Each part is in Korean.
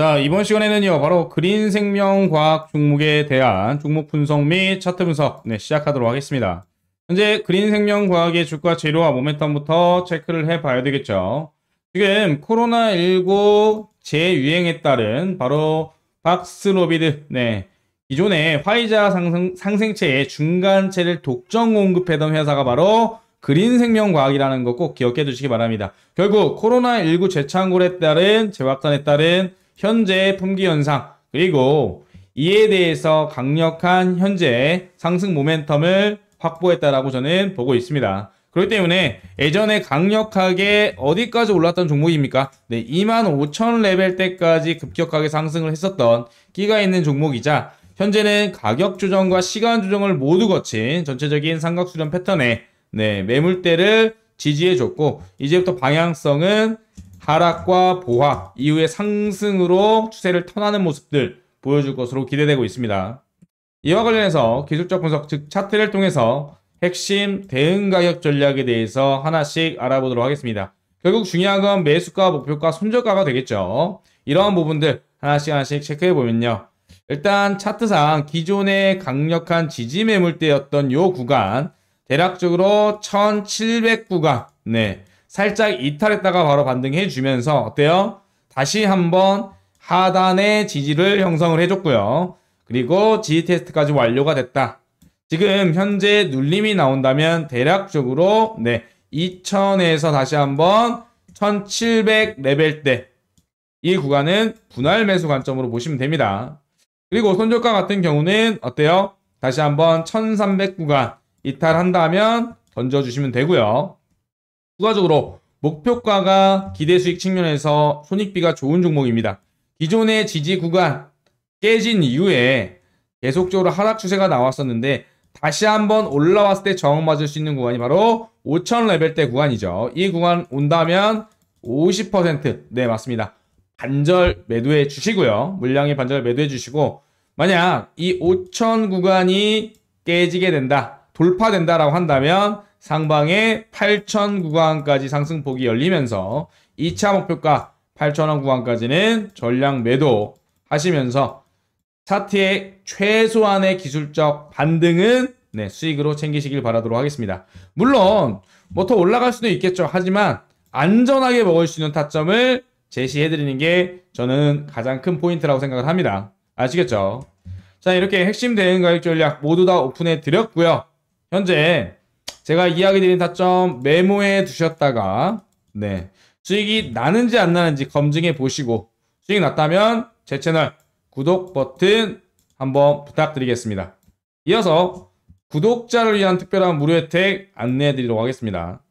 자, 이번 시간에는요, 바로 그린 생명 과학 종목에 대한 종목 분석 및 차트 분석, 네, 시작하도록 하겠습니다. 현재 그린 생명 과학의 주가 재료와 모멘텀부터 체크를 해 봐야 되겠죠. 지금 코로나19 재유행에 따른 바로 박스로비드, 네. 기존의 화이자 상승, 상생체의 중간체를 독점 공급하던 회사가 바로 그린 생명과학이라는 거 꼭 기억해 두시기 바랍니다. 결국 코로나19 재창궐에 따른 재확산에 따른 현재 의 품귀 현상 그리고 이에 대해서 강력한 현재 상승 모멘텀을 확보했다라고 저는 보고 있습니다. 그렇기 때문에 예전에 강력하게 어디까지 올랐던 종목입니까? 네, 25,000 레벨 때까지 급격하게 상승을 했었던 끼가 있는 종목이자 현재는 가격 조정과 시간 조정을 모두 거친 전체적인 삼각 수렴 패턴에 네, 매물대를 지지해줬고 이제부터 방향성은 하락과 보합 이후의 상승으로 추세를 턴하는 모습들 보여줄 것으로 기대되고 있습니다. 이와 관련해서 기술적 분석 즉 차트를 통해서 핵심 대응 가격 전략에 대해서 하나씩 알아보도록 하겠습니다. 결국 중요한 건 매수가, 목표가, 손절가가 되겠죠. 이러 부분들 하나씩 하나씩 체크해 보면요. 일단 차트상 기존의 강력한 지지 매물대였던 요 구간 대략적으로 1700 구간 네 살짝 이탈했다가 바로 반등해 주면서 어때요? 다시 한번 하단의 지지를 형성을 해줬고요. 그리고 지지 테스트까지 완료가 됐다. 지금 현재 눌림이 나온다면 대략적으로 네 2000에서 다시 한번 1700 레벨 대이 구간은 분할 매수 관점으로 보시면 됩니다. 그리고 손절가 같은 경우는 어때요? 다시 한번 1300 구간 이탈한다면 던져주시면 되고요. 추가적으로 목표가가 기대 수익 측면에서 손익비가 좋은 종목입니다. 기존의 지지 구간 깨진 이후에 계속적으로 하락 추세가 나왔었는데 다시 한번 올라왔을 때 저항 맞을 수 있는 구간이 바로 5천 레벨대 구간이죠. 이 구간 온다면 50%네 맞습니다. 반절 매도해 주시고요. 물량이 반절 매도해 주시고 만약 이 5천 구간이 깨지게 된다 돌파된다라고 한다면 상방에 8천 구간까지 상승폭이 열리면서 2차 목표가 8천원 구간까지는 전량 매도 하시면서 차트의 최소한의 기술적 반등은 네, 수익으로 챙기시길 바라도록 하겠습니다. 물론 뭐 더 올라갈 수도 있겠죠. 하지만 안전하게 먹을 수 있는 타점을 제시해드리는 게 저는 가장 큰 포인트라고 생각을 합니다. 아시겠죠? 자 이렇게 핵심 대응 가격 전략 모두 다 오픈해 드렸고요. 현재 제가 이야기 드린 타점 메모해 두셨다가 네 수익이 나는지 안 나는지 검증해 보시고 수익 이 났다면 제 채널 구독 버튼 한번 부탁드리겠습니다. 이어서 구독자를 위한 특별한 무료 혜택 안내해 드리도록 하겠습니다.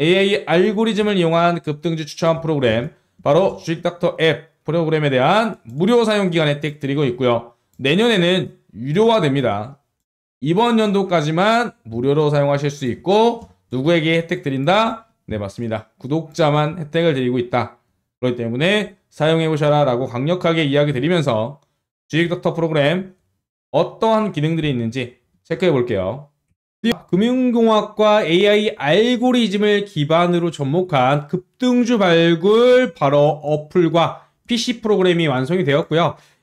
AI 알고리즘을 이용한 급등주 추천 프로그램 바로 주식닥터 앱 프로그램에 대한 무료 사용 기간 혜택 드리고 있고요. 내년에는 유료화 됩니다. 이번 연도까지만 무료로 사용하실 수 있고 누구에게 혜택 드린다? 네 맞습니다. 구독자만 혜택을 드리고 있다. 그렇기 때문에 사용해보셔라 라고 강력하게 이야기 드리면서 주식덕터 프로그램 어떠한 기능들이 있는지 체크해 볼게요. 금융공학과 AI 알고리즘을 기반으로 접목한 급등주 발굴 바로 어플과 PC 프로그램이 완성이 되었고요.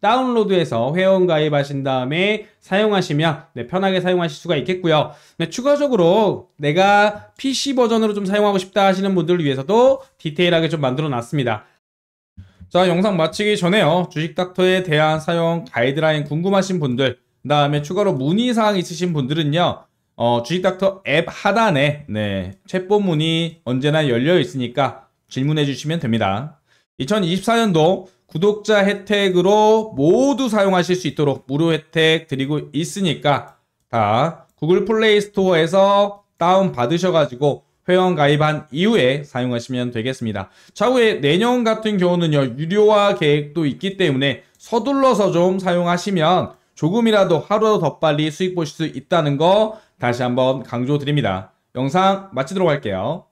다운로드해서 회원 가입하신 다음에 사용하시면 네, 편하게 사용하실 수가 있겠고요. 네, 추가적으로 내가 PC 버전으로 좀 사용하고 싶다 하시는 분들을 위해서도 디테일하게 좀 만들어 놨습니다. 자 영상 마치기 전에요 주식닥터에 대한 사용 가이드라인 궁금하신 분들 그 다음에 추가로 문의사항 있으신 분들은요 어, 주식닥터 앱 하단에 네, 챗봇 문의 언제나 열려 있으니까 질문해 주시면 됩니다 2024년도 구독자 혜택으로 모두 사용하실 수 있도록 무료 혜택 드리고 있으니까 다 구글 플레이 스토어에서 다운 받으셔가지고 회원 가입한 이후에 사용하시면 되겠습니다. 차후에 내년 같은 경우는요, 유료화 계획도 있기 때문에 서둘러서 좀 사용하시면 조금이라도 하루 더 빨리 수익 보실 수 있다는 거 다시 한번 강조드립니다. 영상 마치도록 할게요.